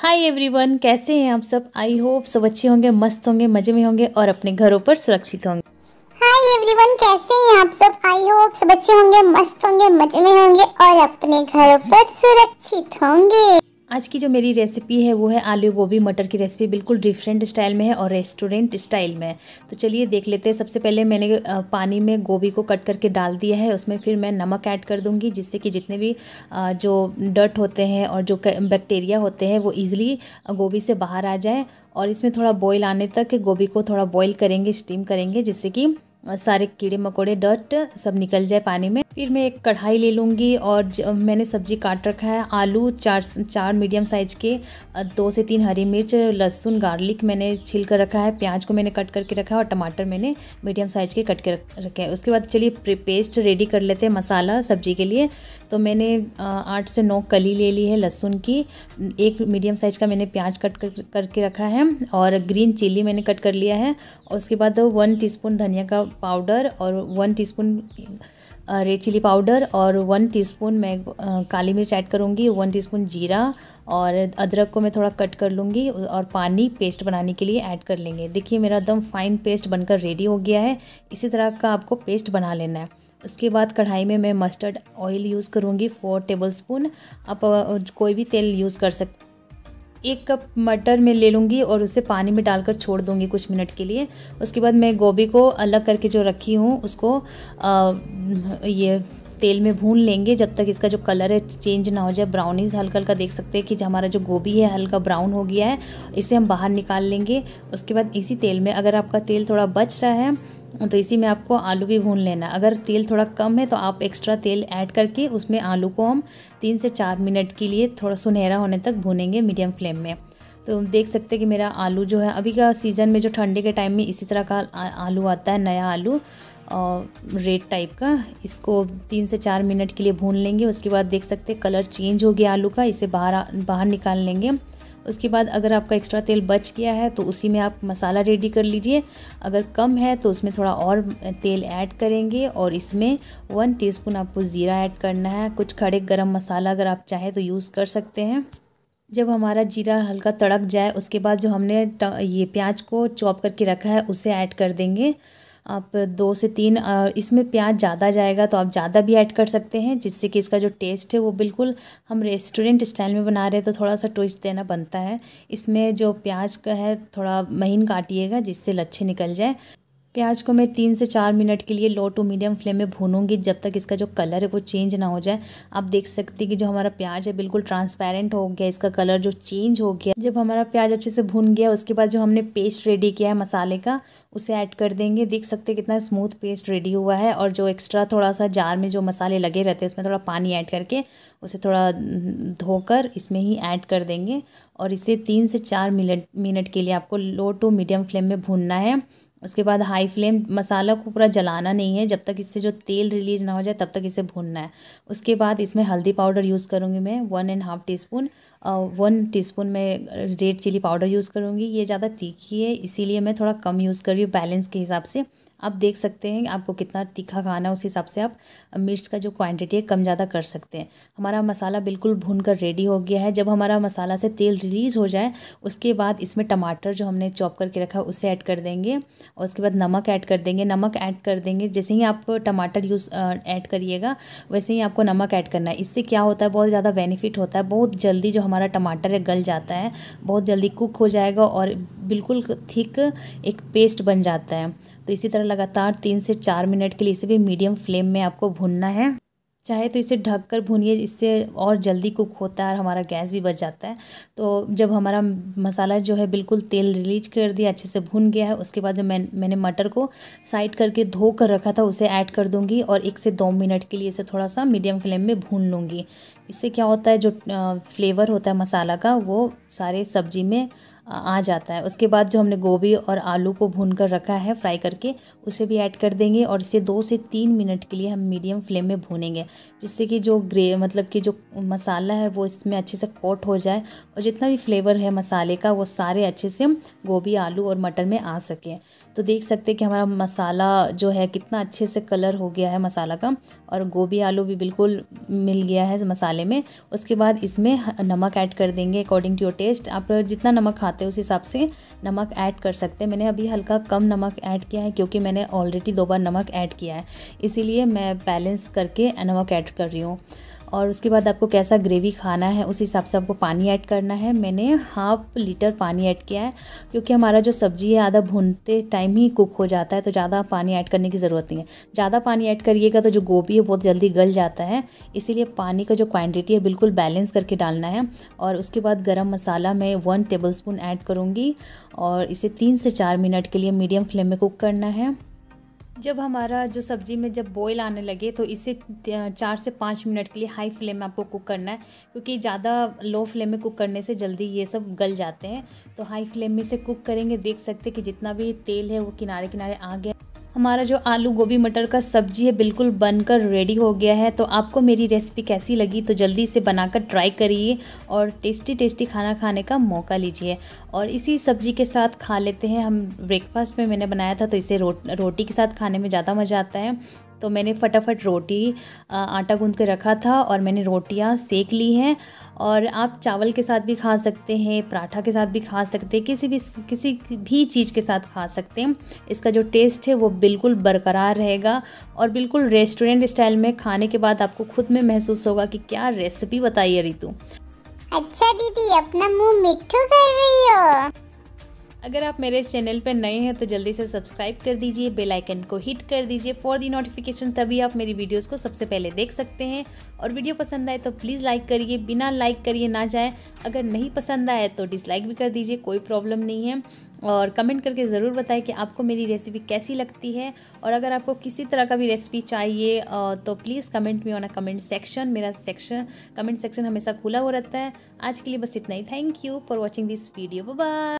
hi everyone कैसे हैं आप सब आई होप सब अच्छे होंगे मस्त होंगे मजे में होंगे और अपने घरों पर सुरक्षित होंगे हाय एवरीवन कैसे हैं आप सब आई होप सब अच्छे होंगे मस्त होंगे मजे में होंगे और अपने घरों पर सुरक्षित होंगे आज की जो मेरी रेसिपी है वो है आलू गोभी मटर की रेसिपी बिल्कुल डिफरेंट स्टाइल में है और रेस्टोरेंट स्टाइल में तो चलिए देख लेते हैं सबसे पहले मैंने पानी में गोभी को कट करके डाल दिया है उसमें फिर मैं नमक ऐड कर दूंगी जिससे कि जितने भी जो डर्ट होते हैं और जो बैक्टीरिया होते हैं वो ईज़िली गोभी से बाहर आ जाए और इसमें थोड़ा बॉयल आने तक गोभी को थोड़ा बॉयल करेंगे स्टीम करेंगे जिससे कि सारे कीड़े मकोड़े डर्ट सब निकल जाए पानी में फिर मैं एक कढ़ाई ले लूँगी और मैंने सब्जी काट रखा है आलू चार चार मीडियम साइज के दो से तीन हरी मिर्च लहसुन गार्लिक मैंने छील कर रखा है प्याज को मैंने कट करके रखा है और टमाटर मैंने मीडियम साइज के कट के रखे हैं उसके बाद चलिए पेस्ट रेडी कर लेते हैं मसाला सब्जी के लिए तो मैंने आठ से नौ कली ले ली है लहसुन की एक मीडियम साइज का मैंने प्याज कट कर करके रखा है और ग्रीन चिली मैंने कट कर लिया है और उसके बाद वन टी धनिया का पाउडर और one T red chilli powder और वन टीस्पून मैं काली मिर्च ऐड करूँगी वन टीस्पून जीरा और अदरक को मैं थोड़ा कट कर लूँगी और पानी पेस्ट बनाने के लिए ऐड कर लेंगे देखिए मेरा एकदम फाइन पेस्ट बनकर रेडी हो गया है इसी तरह का आपको पेस्ट बना लेना है उसके बाद कढ़ाई में मैं मस्टर्ड ऑयल यूज़ करूँगी फोर टेबल स्पून आप कोई भी तेल यूज़ कर सकते एक कप मटर में ले लूँगी और उसे पानी में डालकर छोड़ दूँगी कुछ मिनट के लिए उसके बाद मैं गोभी को अलग करके जो रखी हूँ उसको आ, ये तेल में भून लेंगे जब तक इसका जो कलर है चेंज ना हो जाए ब्राउनीज हल्का हल्का देख सकते हैं कि हमारा जो गोभी है हल्का ब्राउन हो गया है इसे हम बाहर निकाल लेंगे उसके बाद इसी तेल में अगर आपका तेल थोड़ा बच रहा है तो इसी में आपको आलू भी भून लेना अगर तेल थोड़ा कम है तो आप एक्स्ट्रा तेल ऐड करके उसमें आलू को हम तीन से चार मिनट के लिए थोड़ा सुनहरा होने तक भूनेंगे मीडियम फ्लेम में तो देख सकते हैं कि मेरा आलू जो है अभी का सीज़न में जो ठंडे के टाइम में इसी तरह का आलू आता है नया आलू रेड टाइप का इसको तीन से चार मिनट के लिए भून लेंगे उसके बाद देख सकते हैं कलर चेंज हो गया आलू का इसे बाहर बाहर निकाल लेंगे उसके बाद अगर आपका एक्स्ट्रा तेल बच गया है तो उसी में आप मसाला रेडी कर लीजिए अगर कम है तो उसमें थोड़ा और तेल ऐड करेंगे और इसमें वन टीस्पून आपको ज़ीरा ऐड करना है कुछ खड़े गरम मसाला अगर आप चाहें तो यूज़ कर सकते हैं जब हमारा जीरा हल्का तड़क जाए उसके बाद जो हमने ये प्याज को चॉप करके रखा है उसे ऐड कर देंगे आप दो से तीन इसमें प्याज ज़्यादा जाएगा तो आप ज़्यादा भी ऐड कर सकते हैं जिससे कि इसका जो टेस्ट है वो बिल्कुल हम रेस्टोरेंट स्टाइल में बना रहे हैं तो थोड़ा सा ट्विस्ट देना बनता है इसमें जो प्याज का है थोड़ा महीन काटिएगा जिससे लच्छे निकल जाए प्याज को मैं तीन से चार मिनट के लिए लो टू मीडियम फ्लेम में भूनूंगी जब तक इसका जो कलर है वो चेंज ना हो जाए आप देख सकते हैं कि जो हमारा प्याज है बिल्कुल ट्रांसपेरेंट हो गया इसका कलर जो चेंज हो गया जब हमारा प्याज अच्छे से भून गया उसके बाद जो हमने पेस्ट रेडी किया है मसाले का उसे ऐड कर देंगे देख सकते कितना स्मूथ पेस्ट रेडी हुआ है और जो एक्स्ट्रा थोड़ा सा जार में जो मसाले लगे रहते हैं उसमें थोड़ा पानी ऐड करके उसे थोड़ा हम्म, धोकर इसमें ही ऐड कर देंगे और इसे तीन से चार मिनट मिनट के लिए आपको लो टू मीडियम फ्लेम में भूनना है उसके बाद हाई फ्लेम मसाला को पूरा जलाना नहीं है जब तक इससे जो तेल रिलीज ना हो जाए तब तक इसे भूनना है उसके बाद इसमें हल्दी पाउडर यूज़ करूँगी मैं one and half teaspoon one teaspoon में रेड चिली पाउडर यूज़ करूँगी ये ज़्यादा तीखी है इसीलिए मैं थोड़ा कम यूज़ कर रही हूँ बैलेंस के हिसाब से आप देख सकते हैं आपको कितना तीखा खाना है उस हिसाब से आप मिर्च का जो क्वांटिटी है कम ज़्यादा कर सकते हैं हमारा मसाला बिल्कुल भून कर रेडी हो गया है जब हमारा मसाला से तेल रिलीज़ हो जाए उसके बाद इसमें टमाटर जो हमने चॉप करके रखा है उसे ऐड कर देंगे और उसके बाद नमक ऐड कर देंगे नमक ऐड कर देंगे जैसे ही आप टमाटर यूज़ ऐड करिएगा वैसे ही आपको नमक ऐड करना है इससे क्या होता है बहुत ज़्यादा बेनिफिट होता है बहुत जल्दी जो हमारा टमाटर है गल जाता है बहुत जल्दी कुक हो जाएगा और बिल्कुल थिक एक पेस्ट बन जाता है तो इसी तरह लगातार तीन से चार मिनट के लिए इसे भी मीडियम फ्लेम में आपको भूनना है चाहे तो इसे ढक कर भूनिए इससे और जल्दी कुक होता है और हमारा गैस भी बच जाता है तो जब हमारा मसाला जो है बिल्कुल तेल रिलीज कर दिया अच्छे से भून गया है उसके बाद जो मैं मैंने मटर को साइड करके धो कर रखा था उसे ऐड कर दूंगी और एक से दो मिनट के लिए इसे थोड़ा सा मीडियम फ्लेम में भून लूँगी इससे क्या होता है जो फ्लेवर होता है मसाला का वो सारे सब्जी में आ जाता है उसके बाद जो हमने गोभी और आलू को भून कर रखा है फ्राई करके उसे भी ऐड कर देंगे और इसे दो से तीन मिनट के लिए हम मीडियम फ्लेम में भूनेंगे जिससे कि जो ग्रे मतलब कि जो मसाला है वो इसमें अच्छे से कोट हो जाए और जितना भी फ्लेवर है मसाले का वो सारे अच्छे से हम गोभी आलू और मटर में आ सकें तो देख सकते हैं कि हमारा मसाला जो है कितना अच्छे से कलर हो गया है मसाला का और गोभी आलू भी बिल्कुल मिल गया है मसाले में उसके बाद इसमें नमक ऐड कर देंगे अकॉर्डिंग टू योर टेस्ट आप जितना नमक खाते हैं उस हिसाब से नमक ऐड कर सकते हैं मैंने अभी हल्का कम नमक ऐड किया है क्योंकि मैंने ऑलरेडी दो बार नमक ऐड किया है इसीलिए मैं बैलेंस करके नमक ऐड कर रही हूँ और उसके बाद आपको कैसा ग्रेवी खाना है उस हिसाब से आपको पानी ऐड करना है मैंने हाफ लीटर पानी ऐड किया है क्योंकि हमारा जो सब्ज़ी है आधा भूनते टाइम ही कुक हो जाता है तो ज़्यादा पानी ऐड करने की ज़रूरत नहीं है ज़्यादा पानी ऐड करिएगा तो जो गोभी है बहुत जल्दी गल जाता है इसीलिए पानी का जो क्वान्टिटी है बिल्कुल बैलेंस करके डालना है और उसके बाद गर्म मसाला मैं वन टेबल स्पून ऐड करूँगी और इसे तीन से चार मिनट के लिए मीडियम फ्लेम में कुक करना है जब हमारा जो सब्ज़ी में जब बॉईल आने लगे तो इसे चार से पाँच मिनट के लिए हाई फ्लेम में आपको कुक करना है क्योंकि ज़्यादा लो फ्लेम में कुक करने से जल्दी ये सब गल जाते हैं तो हाई फ्लेम में इसे कुक करेंगे देख सकते कि जितना भी तेल है वो किनारे किनारे आ गया हमारा जो आलू गोभी मटर का सब्जी है बिल्कुल बनकर रेडी हो गया है तो आपको मेरी रेसिपी कैसी लगी तो जल्दी से बनाकर ट्राई करिए और टेस्टी टेस्टी खाना खाने का मौका लीजिए और इसी सब्जी के साथ खा लेते हैं हम ब्रेकफास्ट में मैंने बनाया था तो इसे रो, रोटी के साथ खाने में ज़्यादा मज़ा आता है तो मैंने फटाफट रोटी आटा गूंद के रखा था और मैंने रोटियां सेक ली हैं और आप चावल के साथ भी खा सकते हैं पराठा के साथ भी खा सकते हैं किसी भी किसी भी चीज़ के साथ खा सकते हैं इसका जो टेस्ट है वो बिल्कुल बरकरार रहेगा और बिल्कुल रेस्टोरेंट स्टाइल में खाने के बाद आपको खुद में महसूस होगा कि क्या रेसिपी बताई है रितु अच्छा दीदी अपना मुंह मिठू कर रही हो अगर आप मेरे चैनल पर नए हैं तो जल्दी से सब्सक्राइब कर दीजिए बेल आइकन को हिट कर दीजिए फॉर दी नोटिफिकेशन तभी आप मेरी वीडियोस को सबसे पहले देख सकते हैं और वीडियो पसंद आए तो प्लीज़ लाइक करिए बिना लाइक करिए ना जाए अगर नहीं पसंद आए तो डिसलाइक भी कर दीजिए कोई प्रॉब्लम नहीं है और कमेंट करके ज़रूर बताएं कि आपको मेरी रेसिपी कैसी लगती है और अगर आपको किसी तरह का भी रेसिपी चाहिए तो प्लीज़ कमेंट में ऑन कमेंट सेक्शन मेरा सेक्शन कमेंट सेक्शन हमेशा खुला हो रहता है आज के लिए बस इतना ही thank you for watching this video bye